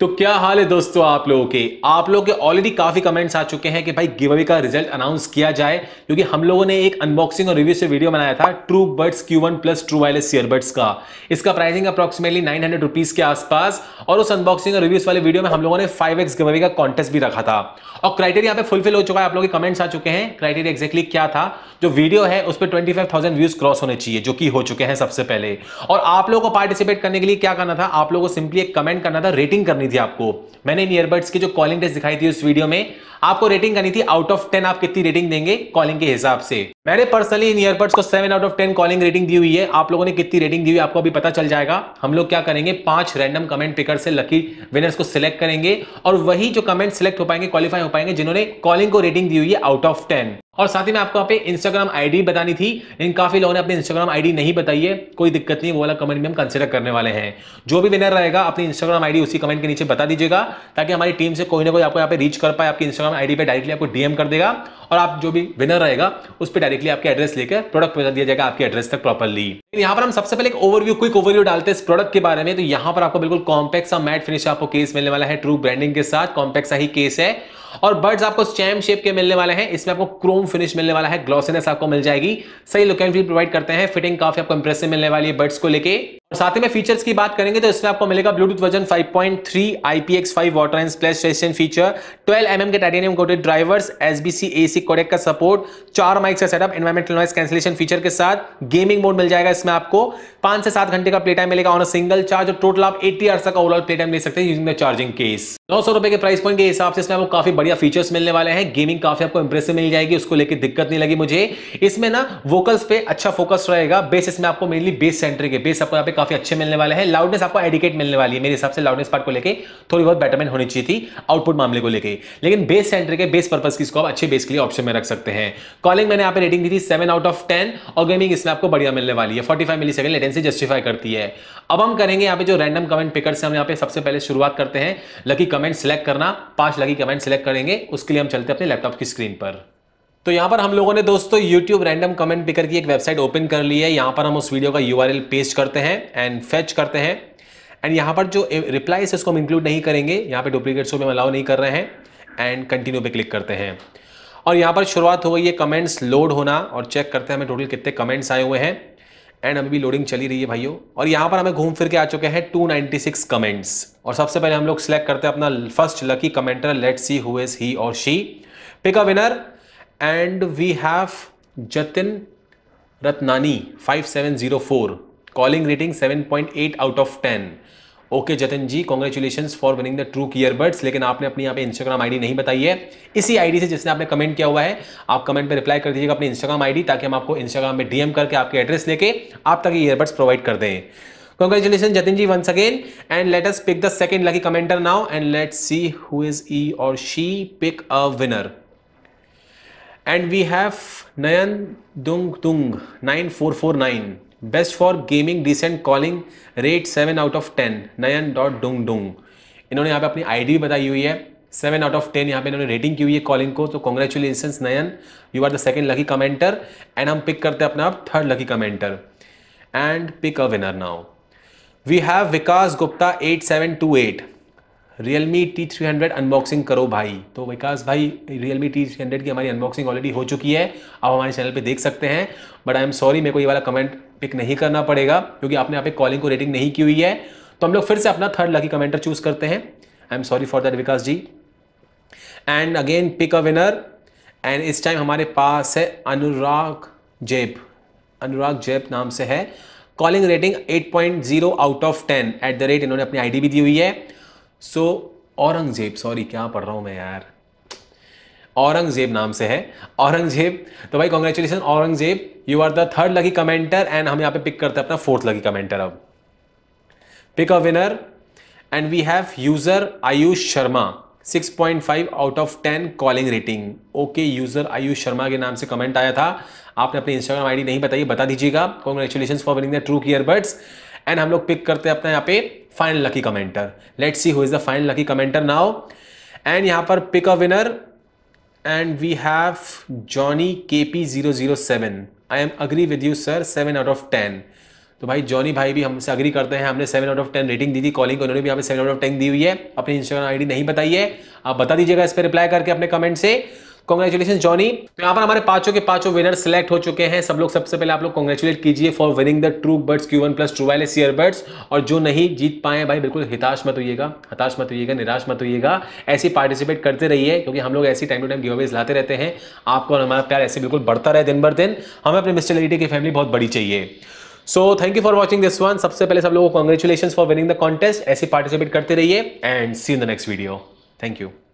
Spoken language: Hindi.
तो क्या हाल है दोस्तों आप लोगों के आप लोगों के ऑलरेडी काफी कमेंट्स आ चुके हैं कि भाई गिव अवे का रिजल्ट अनाउंस किया जाए क्योंकि हम लोगों ने एक अनबॉक्सिंग और रिव्यू से वीडियो बनाया था true birds Q one plus true wireless earbuds का इसका pricing approximately nine hundred rupees के आसपास और उस अनबॉक्सिंग और रिव्यूज वाले वीडियो में हम लोगों ने फाइव एक्स गिवे का कॉन्टेस्ट भी रखा था और क्राइटेरिया पे फुलफिल हो चुका है आप लोगों के कमेंट्स आ चुके हैं क्राइटेरिया एक्जैक्टली क्या था जो वीडियो है उस पर twenty five thousand views cross होने चाहिए जो कि हो चुके हैं सबसे पहले और आप लोगों को पार्टिसिपेट करने के लिए क्या करना था आप लोगों को सिंपली एक कमेंट करना था रेटिंग करनी करनी थी आपको मैंने इन ईयरबड्स की जो कॉलिंग टेस्ट दिखाई थी उस वीडियो में आपको रेटिंग करनी थी आउट ऑफ टेन आप कितनी रेटिंग देंगे कॉलिंग के हिसाब से मैंने पर्सनली इन ईयरबड्स को seven out of ten calling rating दी हुई है आप लोगों ने कितनी रेटिंग दी हुई आपको अभी पता चल जाएगा हम लोग क्या करेंगे पांच रैंडम कमेंट पिकर से लकी विनर्स को सिलेक्ट करेंगे और वही जो कमेंट सिलेक्ट हो पाएंगे क्वालिफाई हो पाएंगे जिन्होंने कॉलिंग को रेटिंग दी हुई है आउट ऑफ टेन और साथ ही में आपको यहाँ पे इंस्टाग्राम आईडी बतानी थी इन काफी लोगों ने अपनी इंस्टाग्राम आईडी नहीं बताई है कोई दिक्कत नहीं वो वाला कमेंट में हम कंसिडर करने वाले हैं जो भी विनर रहेगा अपनी इंस्टाग्राम आईडी उसी कमेंट के नीचे बता दीजिएगा ताकि हमारी टीम से कोई ना कोई आपको यहाँ पे रीच कर पाए आपकी इंस्टाग्राम आईडी पे डायरेक्टली आपको डीएम कर देगा और आप जो भी विनर रहेगा उस पर डायरेक्टली आपके एड्रेस लेकर प्रोडक्ट पहुंचा दिया जाएगा आपके एड्रेस तक प्रॉपरली यहाँ पर हम सबसे पहले एक ओवरव्यू क्विक ओवरव्यू डालते हैं इस प्रोडक्ट के बारे में तो यहाँ पर आपको बिल्कुल कॉम्पैक्स और मैट फिनिश आपको केस मिलने वाला है ट्रू ब्रांडिंग के साथ कॉम्पैक्स ही केस है और बर्ड्स आपको स्टैम शेप के मिलने वाले हैं इसमें आपको क्रोम फिनिश मिलने वाला है ग्लॉसिनेस आपको मिल जाएगी सही लुक एंड फील प्रोवाइड करते हैं फिटिंग काफी आपको इंप्रेसिव मिलने वाली है बर्ड्स को लेकर साथ ही में फीचर्स की बात करेंगे तो इसमें आपको मिलेगा Bluetooth version 5.3 five water and splash resistant feature 12 mm के titanium coated drivers SBC AC codec का सपोर्ट चार माइक का setup environmental noise cancellation feature के साथ गेमिंग मोड मिल जाएगा इसमें आपको पांच से सात घंटे का प्ले टाइम मिलेगा ऑन सिंगल चार्ज और टोटल आप एटी आर्स का ओवरऑल प्ले टाइम ले सकते हैं यूजिंग द चार्जिंग केस नौ सौ रुपए के प्राइस पॉइंट के हिसाब से इसमें आपको काफी बढ़िया फीचर्स मिलने वाले हैं गेमिंग काफी आपको इंप्रेसिव मिल जाएगी उसको लेकर दिक्कत नहीं लगी मुझे इसमें ना वोकल्स पे अच्छा फोकस रहेगा बेस इसमें आपको मेनली बेस सेंटर के बेस आपको यहाँ पे काफी अच्छे मिलने वाले हैं लाउडनेस आपको एडिकेट मिलने वाली है मेरे हिसाब से लाउडनेस पार्ट को लेकर थोड़ी बहुत बेटरमेंट होनी चाहिए थी आउटपुट मामले को लेकर लेकिन बेस सेंटर के बेस पर्पज की इसको आप अच्छे बेस के लिए ऑप्शन में रख सकते हैं कॉलिंग मैंने यहाँ पे रेटिंग दी थी सेवन आउट ऑफ टेन और गेमिंग इसमें आपको बढ़िया मिलने वाली है forty five millisecond latency justify करती है अब हम करेंगे यहाँ पे जो रैंडम कमेंट पिकर से हम यहाँ पे सबसे पहले शुरुआत करते हैं लकी कमेंट सेलेक्ट करना पांच लगी कमेंट सेलेक्ट करेंगे उसके लिए हम चलते अपने लैपटॉप की स्क्रीन पर तो यहाँ पर हम लोगों ने दोस्तों YouTube रैंडम कमेंट पिकर की एक वेबसाइट ओपन कर ली है यहाँ पर हम उस वीडियो का यू पेस्ट करते हैं एंड फेच करते हैं एंड यहाँ पर जो है उसको हम इंक्लूड नहीं करेंगे यहाँ पे डुप्लीकेट्स को भी हम अलाउ नहीं कर रहे हैं एंड कंटिन्यू पे क्लिक करते हैं और यहाँ पर शुरुआत हो गई है कमेंट्स लोड होना और चेक करते हैं हमें टोटल कितने कमेंट्स आए हुए हैं एंड अभी भी लोडिंग चली रही है भाइयों और यहाँ पर हमें घूम फिर के आ चुके हैं 296 कमेंट्स और सबसे पहले हम लोग सिलेक्ट करते हैं अपना first lucky commenter let see who is he और she pick a winner and we have Jatin Ratnani 5704 calling rating 7.8 out of ten okay Jatan ji congratulation for winning the true की ईयरबड्स लेकिन आपने अपनी यहाँ पे इंस्टाग्राम आईडी नहीं बताई है इसी आईडी से जिसने आपने कमेंट किया हुआ है आप कमेंट पे रिप्लाई कर दीजिएगा अपनी इंस्टाग्राम आईडी ताकि हम आपको इंस्टाग्राम में डीएम करके आपके एड्रेस लेके आप तक ईयरबड्स प्रोवाइड कर दें congratulation Jatin ji once again and let's pick the second lucky commenter now and let see who is he और she pick a winner and we have Nayan दुंग दुंग nine four four nine best for gaming decent calling rate seven out of ten Nayan dot डोंग डोंग इन्होंने यहाँ पे अपनी आईडी बताई हुई है सेवन आउट ऑफ टेन यहाँ पे इन्होंने रेटिंग की हुई है कॉलिंग को तो congratulation Nayan you are the second lucky commenter and हम पिक करते हैं अपना आप third lucky commenter and pick a winner now we have Vikas Gupta eight seven two eight Realme T three hundred unboxing करो भाई तो विकास भाई रियलमी टी थ्री हंड्रेड की हमारी अनबॉक्सिंग ऑलरेडी हो चुकी है आप हमारे चैनल पे देख सकते हैं बट आई एम सॉरी मेरे को ये वाला कमेंट पिक नहीं करना पड़ेगा क्योंकि आपने यहाँ पे कॉलिंग को रेटिंग नहीं की हुई है तो हम लोग फिर से अपना थर्ड लकी कमेंटर चूज करते हैं I am sorry for that Vikas ji and again pick a winner and इस टाइम हमारे पास है अनुराग जेब अनुराग जेब नाम से है calling rating 8.0 out of ten at the rate इन्होंने अपनी आईडी भी दी हुई है सो so, औरंगजेब सॉरी क्या पढ़ रहा हूँ मैं यार औरंगजेब नाम से है औरंगजेब तो भाई congratulation Aurangzeb you are the third lucky commenter and हम यहाँ पे पिक करते हैं अपना फोर्थ लकी कमेंटर अब pick a winner and we have user Ayush Sharma 6.5 out of 10 calling rating okay user Ayush Sharma के नाम से कमेंट आया था आपने अपनी इंस्टाग्राम आईडी नहीं बताई बता दीजिएगा congratulation for winning the true की ईयरबड्स एंड हम लोग पिक करते हैं अपना यहाँ पे final lucky commenter let's see who is the final lucky commenter now and यहाँ पर pick a winner and we have Johnny KP007. I am agree with you sir, 7 out of 10. तो भाई जॉनी भाई भी हमसे अग्री करते हैं हमने seven out of ten rating दी थी कॉलिंग को उन्होंने भी हमें सेवन आउट ऑफ टेन दी हुई है अपनी इंस्टाग्राम आईडी नहीं बताई है आप बता दीजिएगा इस पर रिप्लाई करके अपने कमेंट से कॉन्ग्रेचुलेशन जॉनी तो यहाँ पर हमारे पांचों के पांचों विनर सिलेक्ट हो चुके हैं सब लोग सबसे पहले आप लोग कॉन्ग्रेचुलेट कीजिए for winning the true birds Q one plus true wireless buds और जो नहीं जीत पाए भाई बिल्कुल हिताश मत होइएगा हताश मत होइएगा निराश मत होइएगा ऐसे पार्टिसिपेट करते रहिए क्योंकि हम लोग ऐसी टाइम टू टाइम गिवेज लाते रहते हैं आपको और हमारा प्यार ऐसे बिल्कुल बढ़ता रहे दिन भर दिन हमें अपने मिस्टर लेडी की फैमिली बहुत बड़ी चाहिए so thank you for watching this one सबसे पहले सब लोगों को congratulation for winning the contest ऐसे पार्टिसिपेट करते रहिए and see in the next video thank you